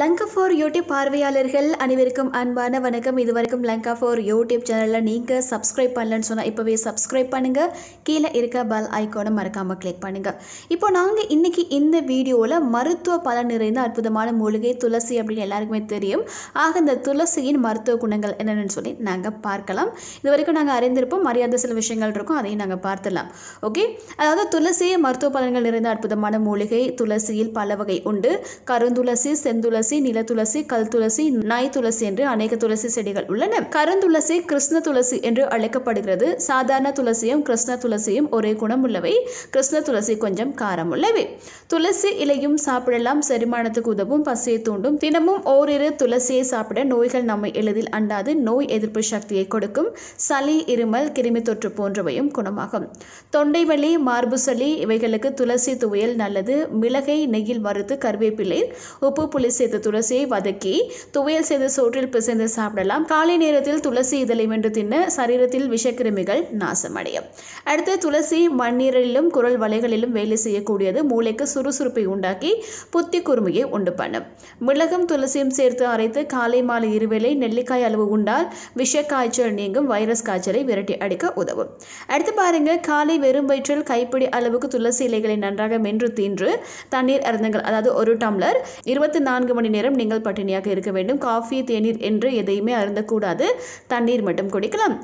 Lanka four YouTube பார்வையாளர்கள் அனைவருக்கும் அன்பான வணக்கம் இது வரைக்கும் லங்கா ஃபோர் யூடியூப் சேனலில் நீங்கள் சப்ஸ்கிரைப் பண்ணலன்னு சொன்னால் இப்போவே சப்ஸ்கிரைப் பண்ணுங்கள் கீழே இருக்க பெல் ஐக்கோனை மறக்காமல் கிளிக் பண்ணுங்கள் இப்போ நாங்கள் இன்றைக்கி இந்த வீடியோவில் மருத்துவ பலன் நிறைந்த அற்புதமான மூலிகை துளசி அப்படின்னு எல்லாருக்குமே தெரியும் ஆக இந்த துளசியின் மருத்துவ குணங்கள் என்னென்னு சொல்லி நாங்கள் பார்க்கலாம் இது வரைக்கும் நாங்கள் அறிந்திருப்போம் மரியாதை சில விஷயங்கள் இருக்கும் அதையும் நாங்கள் பார்த்துடலாம் ஓகே அதாவது துளசி மருத்துவ பலன்கள் நிறைந்த அற்புதமான மூலிகை துளசியில் பல வகை உண்டு கருந்துளசி செந்துளசி துளசி நில துளசி கல் துளசி நாய் துளசி என்று அநேக துளசி செடிகள் உள்ளன கருந்துளசி கிருஷ்ண துளசி என்று அழைக்கப்படுகிறது சாதாரண துளசியும் கிருஷ்ண துளசியும் ஒரே குணம் உள்ளவை கிருஷ்ண துளசி கொஞ்சம் காரம் உள்ளவை துளசி இலையும் சாப்பிடலாம் செரிமானத்துக்கு உதவும் பசியை தூண்டும் தினமும் ஓரிரு துளசியை சாப்பிட நோய்கள் நம்மை எளிதில் அண்டாது நோய் எதிர்ப்பு சக்தியை கொடுக்கும் சளி இருமல் கிருமி தொற்று போன்றவையும் குணமாகும் தொண்டை வலி மார்பு சளி இவைகளுக்கு துளசி துவையல் நல்லது மிளகை நெய்யில் வறுத்து கருவேப்பிலை உப்பு புளி சேர்த்து துளசியை வதக்கி துவையல் செய்து சோற்றில் பிசைந்து சாப்பிடலாம் காலை நேரத்தில் துளசி இதழை வென்று தின்ன சரீரத்தில் விஷக்கிருமிகள் நாசமடையும் அடுத்து துளசி மண்ணீரலிலும் குரல் வலைகளிலும் வேலை செய்யக்கூடியது மூளைக்கு சுறுசுறுப்பை உண்டாக்கி புத்தி குருமையை உண்டு பண்ணும் மிளகும் துளசியும் சேர்த்து அரைத்து காலை மாலை இருவேளை நெல்லிக்காய் அளவு உண்டால் விஷ காய்ச்சல் நீங்கும் வைரஸ் காய்ச்சலை விரட்டி அடிக்க உதவும் அடுத்து பாருங்க காலை வெறும் வயிற்றில் கைப்பிடி அளவுக்கு துளசி இலைகளை நன்றாக மென்று தீன்று தண்ணீர் அருந்துங்கள் அதாவது ஒரு டம்ளர் இருபத்தி நான்கு மூன்று மணி நேரம் நீங்கள் பட்டினியாக இருக்க வேண்டும் காஃபி தேநீர் என்று எதையுமே அருந்தக்கூடாது தண்ணீர் மட்டும் குடிக்கலாம்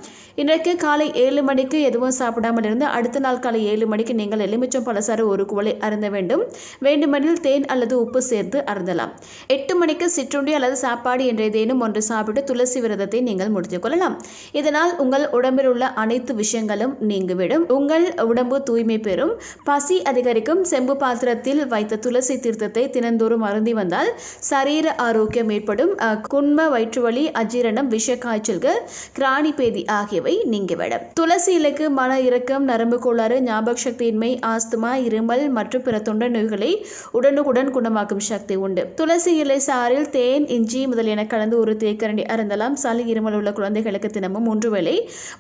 இன்றைக்கு காலை ஏழு மணிக்கு எதுவும் சாப்பிடாமல் இருந்து அடுத்த நாள் காலை ஏழு மணிக்கு நீங்கள் எலுமிச்சம் பழசாறு ஒரு குவளை அருந்த வேண்டும் வேண்டுமெனில் தேன் அல்லது உப்பு சேர்த்து அருந்தலாம் எட்டு மணிக்கு சிற்றுண்டி அல்லது சாப்பாடு என்ற ஏதேனும் ஒன்று சாப்பிட்டு துளசி விரதத்தை நீங்கள் முடித்து கொள்ளலாம் இதனால் உங்கள் உடம்பில் உள்ள அனைத்து விஷயங்களும் நீங்கிவிடும் உங்கள் உடம்பு தூய்மை பெறும் பசி அதிகரிக்கும் செம்பு பாத்திரத்தில் வைத்த துளசி தீர்த்தத்தை தினந்தோறும் அருந்தி வந்தால் சரீர ஆரோக்கியம் ஏற்படும் குண்ம வயிற்றுவலி அஜீரணம் விஷ காய்ச்சல்கள் கிராணிபேதி ஆகியவை நீங்கிவிடும் துளசி இலைக்கு மன இறக்கம் நரம்பு கோளாறு ஞாபக சக்தியின்மை ஆஸ்துமா இருமல் மற்றும் பிற தொண்டை நோய்களை உடனுக்குடன் குணமாக்கும் சக்தி உண்டு துளசி இலை சாரில் தேன் இஞ்சி முதலியன கலந்து ஒரு தேக்கரண்டி அருந்தலாம் சளி இருமல் உள்ள குழந்தைகளுக்கு தினமும் மூன்று வேளை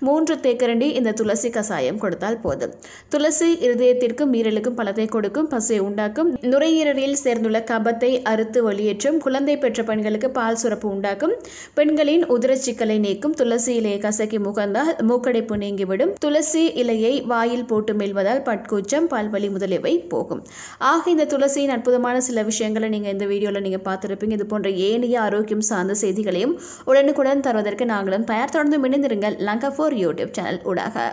மூன்று தேக்கரண்டி இந்த துளசி கசாயம் கொடுத்தால் போதும் துளசி இருதயத்திற்கும் மீறலுக்கும் பலத்தை கொடுக்கும் பசியை உண்டாக்கும் நுரையீரலில் சேர்ந்துள்ள கபத்தை அறுத்து வெளியே வெளியேற்றும் குழந்தை பெற்ற பெண்களுக்கு பால் சுரப்பு உண்டாக்கும் பெண்களின் உதிரச்சிக்கலை நீக்கும் துளசி இலையை கசக்கி முகந்தால் மூக்கடைப்பு நீங்கிவிடும் துளசி இலையை வாயில் போட்டு மெல்வதால் பட்கூச்சம் பால்வழி முதலியவை போகும் ஆக இந்த துளசியின் அற்புதமான சில விஷயங்களை நீங்கள் இந்த வீடியோவில் நீங்கள் பார்த்துருப்பீங்க இது போன்ற ஏனைய ஆரோக்கியம் சார்ந்த செய்திகளையும் உடனுக்குடன் தருவதற்கு நாங்களும் தயார் தொடர்ந்து இணைந்திருங்கள் லங்கா ஃபோர் யூடியூப் சேனல் ஊடாக